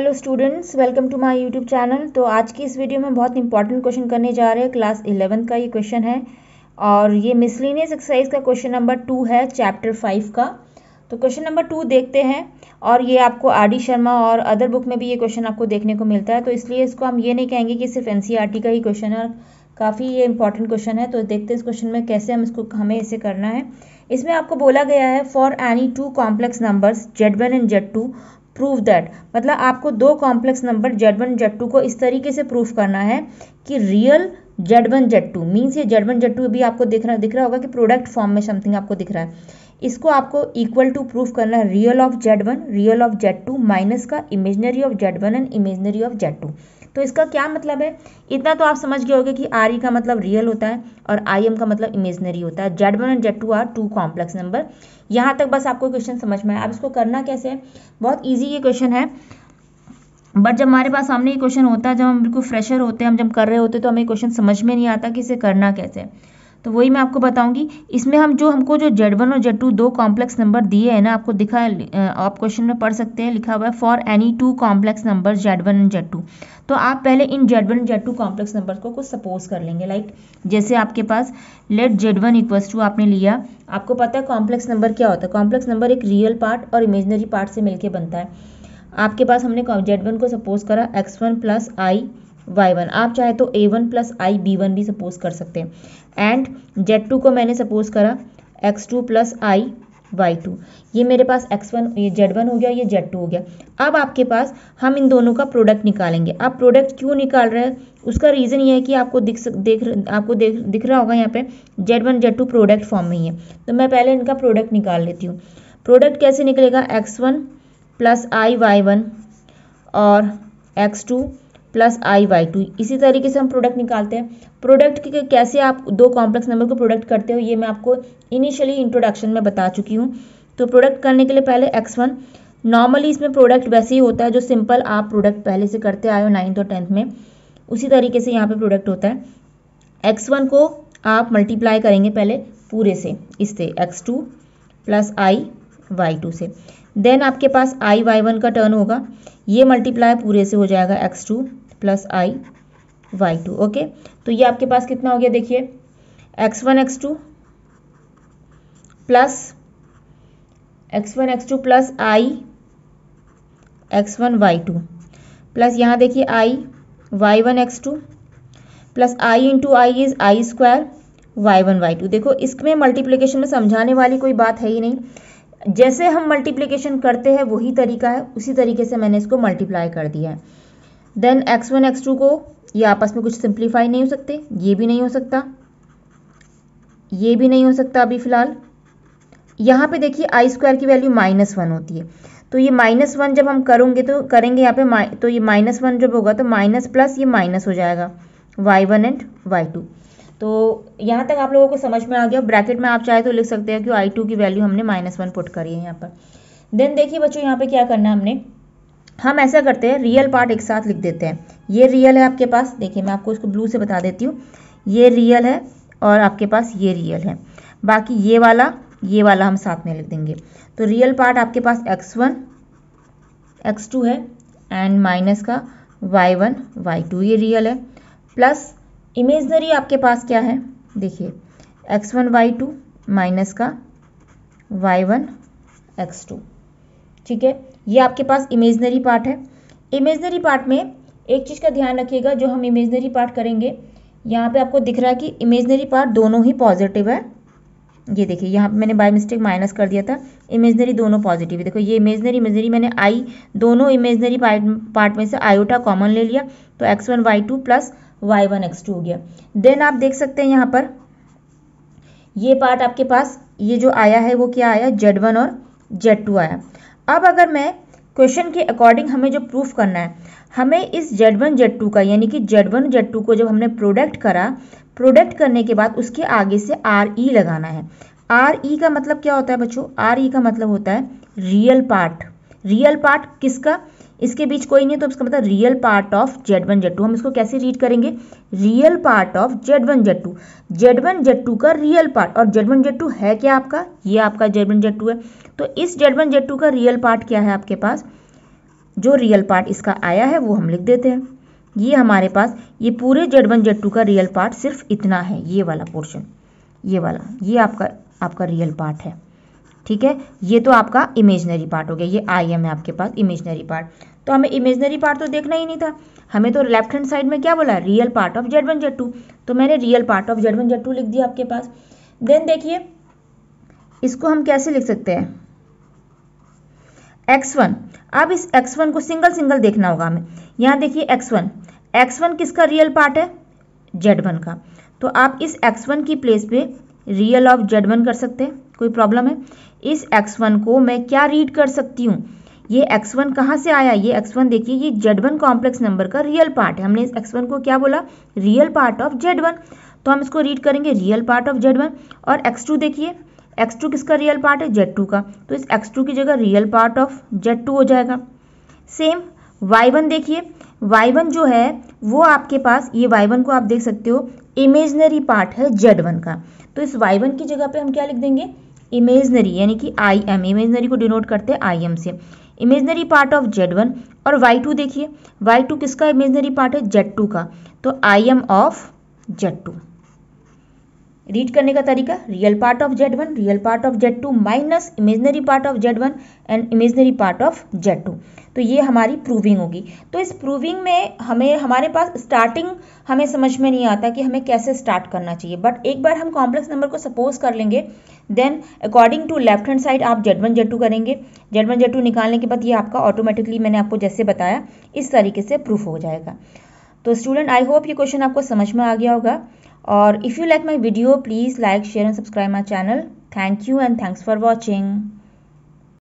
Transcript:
hello students welcome to my YouTube channel तो आज की इस वीडियो में बहुत इंपॉर्टेंट क्वेश्चन करने जा रहे हैं क्लास इलेवन का ये क्वेश्चन है और ये मिसलिनियस एक्सरसाइज का क्वेश्चन नंबर टू है चैप्टर फाइव का तो क्वेश्चन नंबर टू देखते हैं और ये आपको आर डी शर्मा और अदर बुक में भी ये क्वेश्चन आपको देखने को मिलता है तो इसलिए इसको हम ये नहीं कहेंगे कि सिर्फ एन e का ही क्वेश्चन है काफ़ी ये इंपॉर्टेंट क्वेश्चन है तो देखते हैं इस क्वेश्चन में कैसे हम इसको हमें इसे करना है इसमें आपको बोला गया है for any two complex numbers z one and z two prove that मतलब आपको दो complex number z one z two को इस तरीके से प्रूफ करना है कि real z one z two means ये जेड वन जेड टू भी आपको दिख रहा दिख रहा होगा कि प्रोडक्ट फॉर्म में समथिंग आपको दिख रहा है इसको आपको इक्वल टू प्रूफ करना है real of z one real of z two minus का imaginary of z one and imaginary of z two तो इसका क्या मतलब है इतना तो आप समझ गए होगे कि आर ई e का मतलब रियल होता है और आई एम का मतलब इमेजनरी होता है z one and z two are two complex number यहाँ तक बस आपको क्वेश्चन समझ में आया अब इसको करना कैसे है बहुत ईजी ये क्वेश्चन है बट जब हमारे पास सामने ये क्वेश्चन होता है जब हम बिल्कुल फ्रेशर होते हैं हम जब कर रहे होते हैं तो हमें क्वेश्चन समझ में नहीं आता कि इसे करना कैसे है तो वही मैं आपको बताऊंगी इसमें हम जो हमको जो जेड वन और जेड टू दो कॉम्प्लेक्स नंबर दिए हैं ना आपको दिखा आप क्वेश्चन में पढ़ सकते हैं लिखा हुआ है for any two complex number z one and z two तो आप पहले इन z one z two complex number को कुछ सपोज कर लेंगे लाइक जैसे आपके पास let z one equals to आपने लिया आपको पता है कॉम्प्लेक्स नंबर क्या होता है कॉम्प्लेक्स नंबर एक रियल पार्ट और इमेजनरी पार्ट से मिलकर बनता है आपके पास हमने जेड वन को सपोज करा x one plus i y one आप चाहे तो a one plus i b one भी सपोज कर सकते हैं एंड जेड टू को मैंने सपोज करा x two plus i y two ये मेरे पास एक्स वन ये जेड वन हो गया ये जेड टू हो गया अब आपके पास हम इन दोनों का प्रोडक्ट निकालेंगे आप प्रोडक्ट क्यों निकाल रहे हैं उसका रीज़न ये है कि आपको दिख देख आपको देख दिख रहा होगा यहाँ पे z one z two product form में ही है तो मैं पहले इनका प्रोडक्ट निकाल लेती हूँ प्रोडक्ट कैसे निकलेगा x one plus i y one और x two plus i y two इसी तरीके से हम प्रोडक्ट निकालते हैं प्रोडक्ट के कैसे आप दो कॉम्प्लेक्स नंबर को प्रोडक्ट करते हो ये मैं आपको इनिशियली इंट्रोडक्शन में बता चुकी हूँ तो प्रोडक्ट करने के लिए पहले एक्स वन नॉर्मली इसमें प्रोडक्ट वैसे ही होता है जो सिंपल आप प्रोडक्ट पहले से करते आए हो नाइन्थ और टेंथ में उसी तरीके से यहाँ पर प्रोडक्ट होता है एक्स वन को आप मल्टीप्लाई करेंगे पहले पूरे से इससे x two plus i y two से देन आपके पास आई वाई वन का टर्न होगा ये मल्टीप्लाई पूरे से हो जाएगा x two plus i y two okay तो ये आपके पास कितना हो गया देखिए x one x two plus x one x two plus i x one y two plus यहाँ देखिए i y one x two plus i into i is I square y one y two देखो इसमें multiplication में समझाने वाली कोई बात है ही नहीं जैसे हम मल्टीप्लीकेशन करते हैं वही तरीका है उसी तरीके से मैंने इसको मल्टीप्लाई कर दिया है then x one x two को ये आपस में कुछ सिंप्लीफाई नहीं हो सकते ये भी नहीं हो सकता ये भी नहीं हो सकता अभी फ़िलहाल यहाँ पे देखिए आई स्क्वायर की वैल्यू माइनस वन होती है तो ये माइनस वन जब हम करोगे तो करेंगे यहाँ पे तो ये माइनस वन जब होगा तो माइनस प्लस ये माइनस हो जाएगा y one and y two तो यहाँ तक आप लोगों को समझ में आ गया ब्रैकेट में आप चाहे तो लिख सकते हैं कि आई टू की वैल्यू हमने माइनस वन पुट करी है यहाँ पर देन देखिए बच्चों यहाँ पे क्या करना है हमने हम ऐसा करते हैं रियल पार्ट एक साथ लिख देते हैं ये रियल है आपके पास देखिए मैं आपको इसको ब्लू से बता देती हूँ ये रियल है और आपके पास ये रियल है बाकी ये वाला ये वाला हम साथ में लिख देंगे तो रियल पार्ट आपके पास एक्स वन एक्स टू है एंड माइनस का वाई वन वाई टू ये रियल है प्लस इमेजनरी आपके पास क्या है देखिए x one y two minus का वाई वन एक्स टू ठीक है ये आपके पास इमेजनरी पार्ट है इमेजनरी पार्ट में एक चीज़ का ध्यान रखिएगा जो हम इमेजनरी पार्ट करेंगे यहाँ पे आपको दिख रहा है कि इमेजनरी पार्ट दोनों ही पॉजिटिव है ये देखिए यहाँ पे मैंने बाय मिस्टेक माइनस कर दिया था इमेजनरी दोनों पॉजिटिव है देखो ये इमेजनरी इमेजनरी मैंने आई दोनों इमेजनरी पार्ट में से आयोटा कॉमन ले लिया तो x one y two plus y one x two हो गया देन आप देख सकते हैं यहाँ पर ये पार्ट आपके पास ये जो आया है वो क्या आया जेड वन और जेड टू आया अब अगर मैं क्वेश्चन के अकॉर्डिंग हमें जो प्रूफ करना है हमें इस जेड वन जेड टू का यानी कि जेड वन जेड टू को जब हमने प्रोडक्ट करा प्रोडक्ट करने के बाद उसके आगे से आर ई e लगाना है आर ई e का मतलब क्या होता है बच्चों आर ई e का मतलब होता है रियल पार्ट रियल पार्ट किसका इसके बीच कोई नहीं तो इसका मतलब real part of z one z two हम इसको कैसे रीड करेंगे real part of z one z two z one z two का रियल पार्ट और जेड वन जेड टू है क्या आपका ये आपका जेड वन जेड टू है तो इस जेड वन जेड टू का रियल पार्ट क्या है आपके पास जो रियल पार्ट इसका आया है वो हम लिख देते हैं ये हमारे पास ये पूरे जेड वन जेड टू का रियल पार्ट सिर्फ इतना है ये वाला पोर्शन ये वाला ये आपका आपका रियल पार्ट है ठीक है ये तो आपका इमेजनरी पार्ट हो गया ये आई एम है आपके पास इमेजनरी पार्ट तो हमें इमेजनरी पार्ट तो देखना ही नहीं था हमें तो लेफ्ट हैंड साइड में क्या बोला real part of z one z two तो मैंने real part of z one z two लिख दिया आपके पास देन देखिए इसको हम कैसे लिख सकते हैं एक्स वन अब इस एक्स वन को सिंगल सिंगल देखना होगा हमें यहाँ देखिए एक्स वन एक्स वन किसका रियल पार्ट है जेड वन का तो आप इस एक्स वन की प्लेस पे रियल ऑफ जेड वन कर सकते हैं कोई प्रॉब्लम है इस एक्स वन को मैं क्या रीड कर सकती हूँ ये एक्स वन कहाँ से आया ये एक्स वन देखिए ये जेड वन कॉम्प्लेक्स नंबर का रियल पार्ट है हमने इस एक्स वन को क्या बोला real part of z one तो हम इसको रीड करेंगे real part of z one और एक्स टू देखिए एक्स टू किसका रियल पार्ट है जेड टू का तो इस एक्स टू की जगह real part of z two हो जाएगा सेम वाई वन देखिए वाई वन जो है वो आपके पास ये वाई वन को आप देख सकते हो इमेजनरी पार्ट है जेड वन का तो इस वाई वन की जगह पे हम क्या लिख देंगे इमेजनरी यानी कि आई एम इमेजनरी को डिनोट करते हैं आई एम से imaginary part of z one और वाई टू देखिए वाई टू किसका इमेजनरी पार्ट है जेड टू का तो i m of z two read करने का तरीका real part of z one real part of z two minus imaginary part of z one and imaginary part of z two तो ये हमारी proving होगी तो इस प्रूविंग में हमें हमारे पास स्टार्टिंग हमें समझ में नहीं आता कि हमें कैसे स्टार्ट करना चाहिए बट एक बार हम कॉम्प्लेक्स नंबर को सपोज कर लेंगे then according to left hand side आप जेड वन जेड टू करेंगे जेड वन जेड टू निकालने के बाद ये आपका ऑटोमेटिकली मैंने आपको जैसे बताया इस तरीके से प्रूफ हो जाएगा तो स्टूडेंट आई होप ये क्वेश्चन आपको समझ में आ गया होगा or if you like my video please like share and subscribe my channel thank you and thanks for watching